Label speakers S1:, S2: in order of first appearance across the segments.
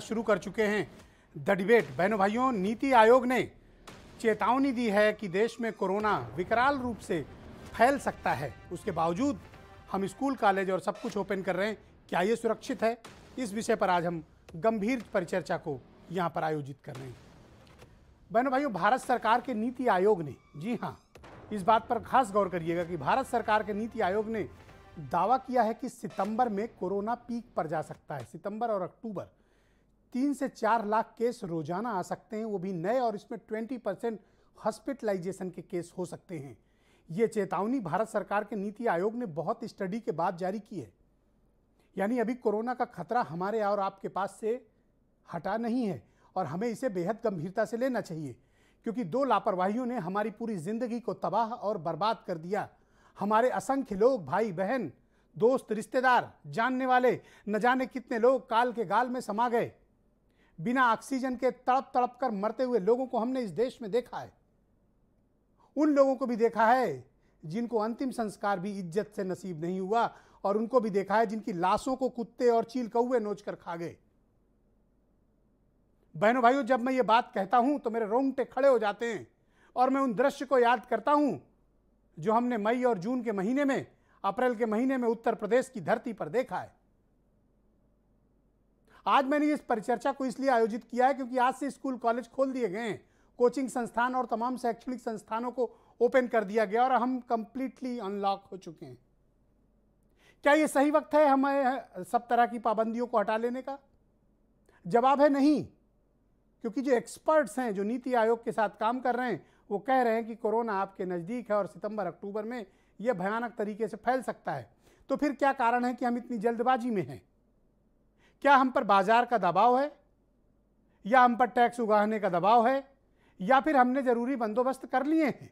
S1: शुरू कर चुके हैं द डिबेट बहनों भाइयों नीति आयोग ने चेतावनी दी है कि देश में कोरोना विकराल रूप से फैल सकता है उसके बावजूद हम स्कूल कॉलेज और सब कुछ ओपन कर रहे हैं क्या ये सुरक्षित है इस विषय पर आज हम गंभीर परिचर्चा को यहाँ पर आयोजित कर रहे हैं बहनों भाइयों भारत सरकार के नीति आयोग ने जी हाँ इस बात पर खास गौर करिएगा कि भारत सरकार के नीति आयोग ने दावा किया है कि सितंबर में कोरोना पीक पर जा सकता है सितंबर और अक्टूबर तीन से चार लाख केस रोजाना आ सकते हैं वो भी नए और इसमें ट्वेंटी परसेंट हॉस्पिटलाइजेशन के केस हो सकते हैं ये चेतावनी भारत सरकार के नीति आयोग ने बहुत स्टडी के बाद जारी की है यानी अभी कोरोना का खतरा हमारे और आपके पास से हटा नहीं है और हमें इसे बेहद गंभीरता से लेना चाहिए क्योंकि दो लापरवाहियों ने हमारी पूरी ज़िंदगी को तबाह और बर्बाद कर दिया हमारे असंख्य लोग भाई बहन दोस्त रिश्तेदार जानने वाले न जाने कितने लोग काल के गाल में समा गए बिना ऑक्सीजन के तड़प तड़प कर मरते हुए लोगों को हमने इस देश में देखा है उन लोगों को भी देखा है जिनको अंतिम संस्कार भी इज्जत से नसीब नहीं हुआ और उनको भी देखा है जिनकी लाशों को कुत्ते और चील कौए नोच कर खा गए बहनों भाइयों जब मैं ये बात कहता हूं तो मेरे रोंगटे खड़े हो जाते हैं और मैं उन दृश्य को याद करता हूं जो हमने मई और जून के महीने में अप्रैल के महीने में उत्तर प्रदेश की धरती पर देखा है आज मैंने इस परिचर्चा को इसलिए आयोजित किया है क्योंकि आज से स्कूल कॉलेज खोल दिए गए हैं कोचिंग संस्थान और तमाम शैक्षणिक संस्थानों को ओपन कर दिया गया और हम कंप्लीटली अनलॉक हो चुके हैं क्या ये सही वक्त है हमें सब तरह की पाबंदियों को हटा लेने का जवाब है नहीं क्योंकि जो एक्सपर्ट्स हैं जो नीति आयोग के साथ काम कर रहे हैं वो कह रहे हैं कि कोरोना आपके नज़दीक है और सितंबर अक्टूबर में यह भयानक तरीके से फैल सकता है तो फिर क्या कारण है कि हम इतनी जल्दबाजी में हैं क्या हम पर बाजार का दबाव है या हम पर टैक्स उगाहने का दबाव है या फिर हमने जरूरी बंदोबस्त कर लिए हैं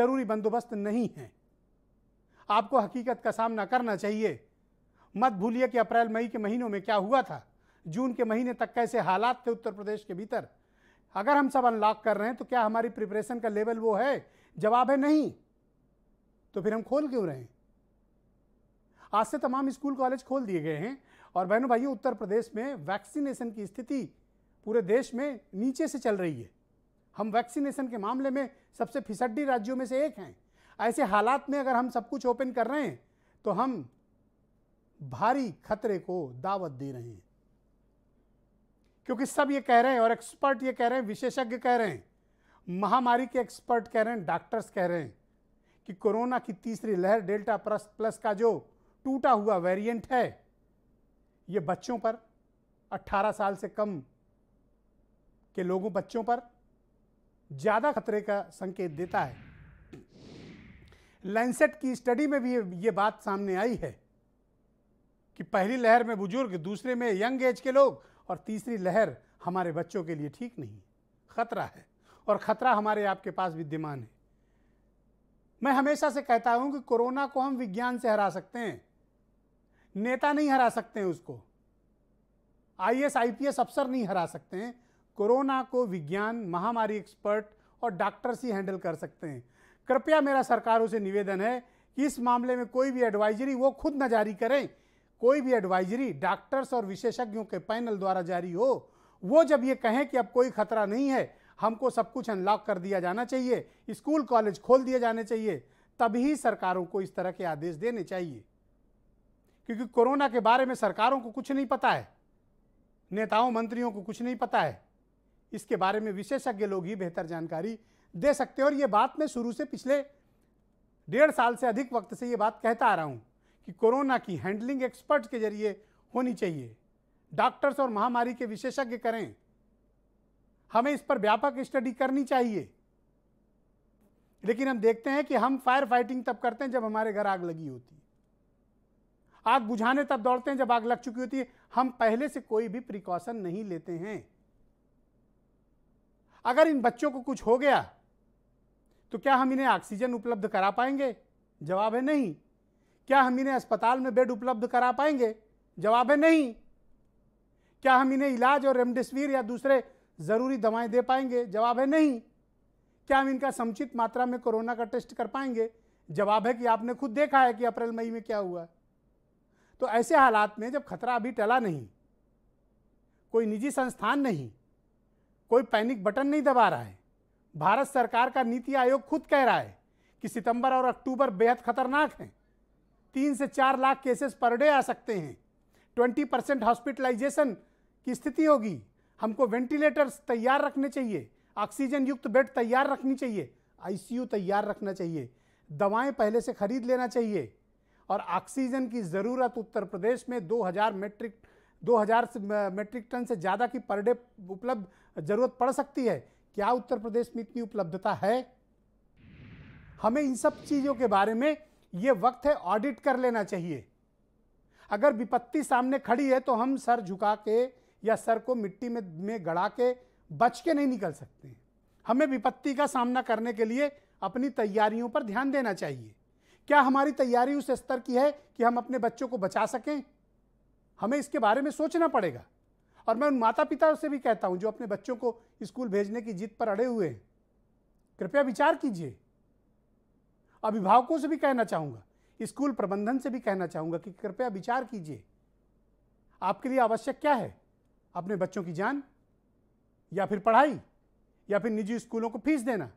S1: जरूरी बंदोबस्त नहीं है आपको हकीकत का सामना करना चाहिए मत भूलिए कि अप्रैल मई के महीनों में क्या हुआ था जून के महीने तक कैसे हालात थे उत्तर प्रदेश के भीतर अगर हम सब अनलॉक कर रहे हैं तो क्या हमारी प्रिपरेशन का लेवल वो है जवाब है नहीं तो फिर हम खोल क्यों रहे हैं आज से तमाम स्कूल कॉलेज खोल दिए गए हैं और बहनों भाइयों उत्तर प्रदेश में वैक्सीनेशन की स्थिति पूरे देश में नीचे से चल रही है हम वैक्सीनेशन के मामले में सबसे फिसड्डी राज्यों में से एक हैं ऐसे हालात में अगर हम सब कुछ ओपन कर रहे हैं तो हम भारी खतरे को दावत दे रहे हैं क्योंकि सब ये कह रहे हैं और एक्सपर्ट ये कह रहे हैं विशेषज्ञ कह रहे हैं महामारी के एक्सपर्ट कह रहे हैं डॉक्टर्स कह रहे हैं कि कोरोना की तीसरी लहर डेल्टा प्लस प्लस का जो टूटा हुआ वेरिएंट है ये बच्चों पर 18 साल से कम के लोगों बच्चों पर ज़्यादा खतरे का संकेत देता है लैंसेट की स्टडी में भी ये बात सामने आई है कि पहली लहर में बुजुर्ग दूसरे में यंग एज के लोग और तीसरी लहर हमारे बच्चों के लिए ठीक नहीं खतरा है और खतरा हमारे आपके पास विद्यमान है मैं हमेशा से कहता हूं कि कोरोना को हम विज्ञान से हरा सकते हैं नेता नहीं हरा सकते हैं उसको आईएएस आईपीएस अफसर नहीं हरा सकते हैं कोरोना को विज्ञान महामारी एक्सपर्ट और डॉक्टर्स ही हैंडल कर सकते हैं कृपया मेरा सरकारों से निवेदन है कि इस मामले में कोई भी एडवाइजरी वो खुद न जारी करें कोई भी एडवाइजरी डॉक्टर्स और विशेषज्ञों के पैनल द्वारा जारी हो वो जब ये कहें कि अब कोई खतरा नहीं है हमको सब कुछ अनलॉक कर दिया जाना चाहिए स्कूल कॉलेज खोल दिए जाने चाहिए तभी सरकारों को इस तरह के आदेश देने चाहिए क्योंकि कोरोना के बारे में सरकारों को कुछ नहीं पता है नेताओं मंत्रियों को कुछ नहीं पता है इसके बारे में विशेषज्ञ लोग ही बेहतर जानकारी दे सकते हैं और ये बात मैं शुरू से पिछले डेढ़ साल से अधिक वक्त से ये बात कहता आ रहा हूँ कि कोरोना की हैंडलिंग एक्सपर्ट्स के जरिए होनी चाहिए डॉक्टर्स और महामारी के विशेषज्ञ करें हमें इस पर व्यापक स्टडी करनी चाहिए लेकिन हम देखते हैं कि हम फायर फाइटिंग तब करते हैं जब हमारे घर आग लगी होती है आग बुझाने तब दौड़ते हैं जब आग लग चुकी होती है हम पहले से कोई भी प्रिकॉशन नहीं लेते हैं अगर इन बच्चों को कुछ हो गया तो क्या हम इन्हें ऑक्सीजन उपलब्ध करा पाएंगे जवाब है नहीं क्या हम इन्हें अस्पताल में बेड उपलब्ध करा पाएंगे जवाब है नहीं क्या हम इन्हें इलाज और रेमडेसिविर या दूसरे ज़रूरी दवाएं दे पाएंगे जवाब है नहीं क्या हम इनका समुचित मात्रा में कोरोना का टेस्ट कर पाएंगे जवाब है कि आपने खुद देखा है कि अप्रैल मई में क्या हुआ तो ऐसे हालात में जब खतरा अभी टला नहीं कोई निजी संस्थान नहीं कोई पैनिक बटन नहीं दबा रहा है भारत सरकार का नीति आयोग खुद कह रहा है कि सितंबर और अक्टूबर बेहद खतरनाक हैं तीन से चार लाख केसेस पर डे आ सकते हैं ट्वेंटी परसेंट हॉस्पिटलाइजेशन की स्थिति होगी हमको वेंटिलेटर्स तैयार रखने चाहिए ऑक्सीजन युक्त बेड तैयार रखनी चाहिए आईसीयू तैयार रखना चाहिए दवाएं पहले से खरीद लेना चाहिए और ऑक्सीजन की ज़रूरत उत्तर प्रदेश में 2000 मेट्रिक 2000 मेट्रिक टन से ज़्यादा की पर डे उपलब्ध ज़रूरत पड़ सकती है क्या उत्तर प्रदेश में इतनी उपलब्धता है हमें इन सब चीज़ों के बारे में ये वक्त है ऑडिट कर लेना चाहिए अगर विपत्ति सामने खड़ी है तो हम सर झुका के या सर को मिट्टी में में गड़ा के बच के नहीं निकल सकते हमें विपत्ति का सामना करने के लिए अपनी तैयारियों पर ध्यान देना चाहिए क्या हमारी तैयारी उस स्तर की है कि हम अपने बच्चों को बचा सकें हमें इसके बारे में सोचना पड़ेगा और मैं उन माता पिता से भी कहता हूं जो अपने बच्चों को स्कूल भेजने की जिद पर अड़े हुए हैं कृपया विचार कीजिए अभिभावकों से भी कहना चाहूंगा स्कूल प्रबंधन से भी कहना चाहूंगा कि कृपया विचार कीजिए आपके लिए आवश्यक क्या है अपने बच्चों की जान या फिर पढ़ाई या फिर निजी स्कूलों को फीस देना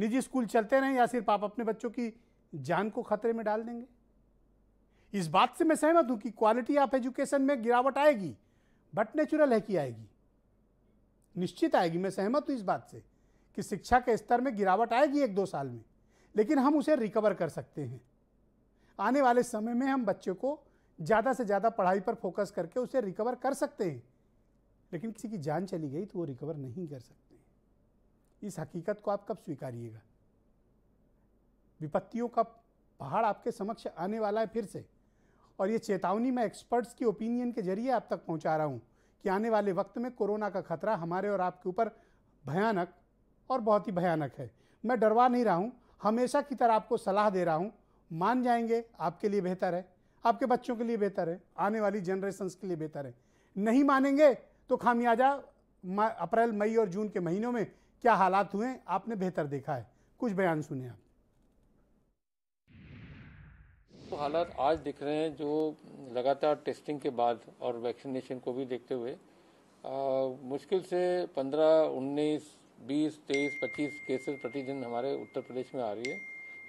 S1: निजी स्कूल चलते रहें या सिर्फ आप अपने बच्चों की जान को खतरे में डाल देंगे इस बात से मैं सहमत हूं कि क्वालिटी ऑफ एजुकेशन में गिरावट आएगी बट नेचुरल है कि आएगी निश्चित आएगी मैं सहमत हूं इस बात से कि शिक्षा के स्तर में गिरावट आएगी एक दो साल में लेकिन हम उसे रिकवर कर सकते हैं आने वाले समय में हम बच्चों को ज़्यादा से ज़्यादा पढ़ाई पर फोकस करके उसे रिकवर कर सकते हैं लेकिन किसी की जान चली गई तो वो रिकवर नहीं कर सकते इस हकीकत को आप कब स्वीकारिएगा विपत्तियों का पहाड़ आपके समक्ष आने वाला है फिर से और ये चेतावनी मैं एक्सपर्ट्स की ओपिनियन के जरिए आप तक पहुंचा रहा हूं कि आने वाले वक्त में कोरोना का खतरा हमारे और आपके ऊपर भयानक और बहुत ही भयानक है मैं डरवा नहीं रहा हूं हमेशा की तरह आपको सलाह दे रहा हूं मान जाएंगे आपके लिए बेहतर है आपके बच्चों के लिए बेहतर है आने वाली जनरेशन के लिए बेहतर है नहीं मानेंगे तो खामियाजा अप्रैल मई और जून के महीनों में क्या हालात हुए आपने बेहतर देखा है कुछ बयान सुने आप तो हालात आज दिख रहे हैं जो लगातार टेस्टिंग के बाद और वैक्सीनेशन को भी देखते हुए आ, मुश्किल से 15, 19, 20, 23, 25 केसेस प्रतिदिन हमारे उत्तर प्रदेश में आ रही है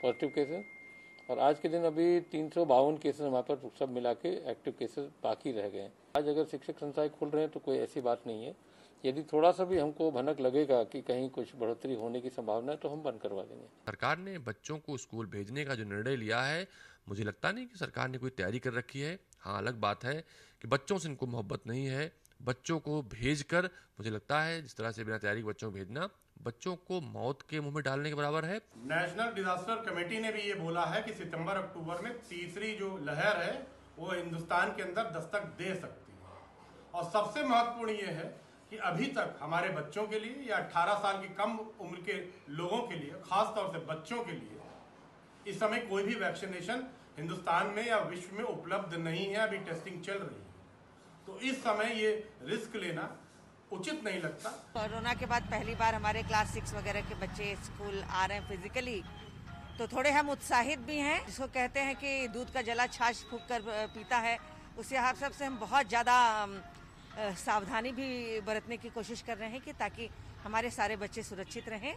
S1: पॉजिटिव केसेस और आज के दिन अभी तीन सौ बावन केसेस हमारे पर सब मिला के एक्टिव केसेस बाकी रह गए हैं आज अगर शिक्षक संस्थाएं खुल रहे हैं तो कोई ऐसी बात नहीं है यदि थोड़ा सा भी हमको भनक लगेगा कि कहीं कुछ बढ़ोतरी होने की संभावना है तो हम बंद करवा देंगे सरकार ने बच्चों को स्कूल भेजने का जो निर्णय लिया है मुझे लगता नहीं कि सरकार ने कोई तैयारी कर रखी है हाँ अलग बात है कि बच्चों से इनको मोहब्बत नहीं है बच्चों को भेज कर मुझे लगता है जिस तरह से बिना तैयारी के बच्चों को भेजना बच्चों को मौत के मुंह में डालने के बराबर है नेशनल डिजास्टर कमेटी ने भी ये बोला है कि सितंबर अक्टूबर में तीसरी जो लहर है वो हिंदुस्तान के अंदर दस्तक दे सकती है और सबसे महत्वपूर्ण ये है कि अभी तक हमारे बच्चों के लिए या 18 साल की कम उम्र के लोगों के लिए खास तौर से बच्चों के लिए इस समय कोई भी वैक्सीनेशन हिंदुस्तान में या विश्व में उपलब्ध नहीं है अभी टेस्टिंग चल रही है तो इस समय ये रिस्क लेना उचित नहीं लगता कोरोना के बाद पहली बार हमारे क्लास सिक्स वगैरह के बच्चे स्कूल आ रहे हैं फिजिकली तो थोड़े हम उत्साहित भी हैं जिसको कहते हैं कि दूध का जला छाछ फूक कर पीता है उसे हिसाब से हम बहुत ज़्यादा सावधानी भी बरतने की कोशिश कर रहे हैं कि ताकि हमारे सारे बच्चे सुरक्षित रहें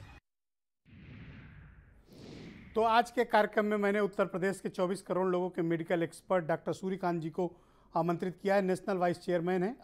S1: तो आज के कार्यक्रम में मैंने उत्तर प्रदेश के 24 करोड़ लोगों के medical expert doctor Suryakant ji को आमंत्रित किया है नेशनल वाइस चेयरमैन है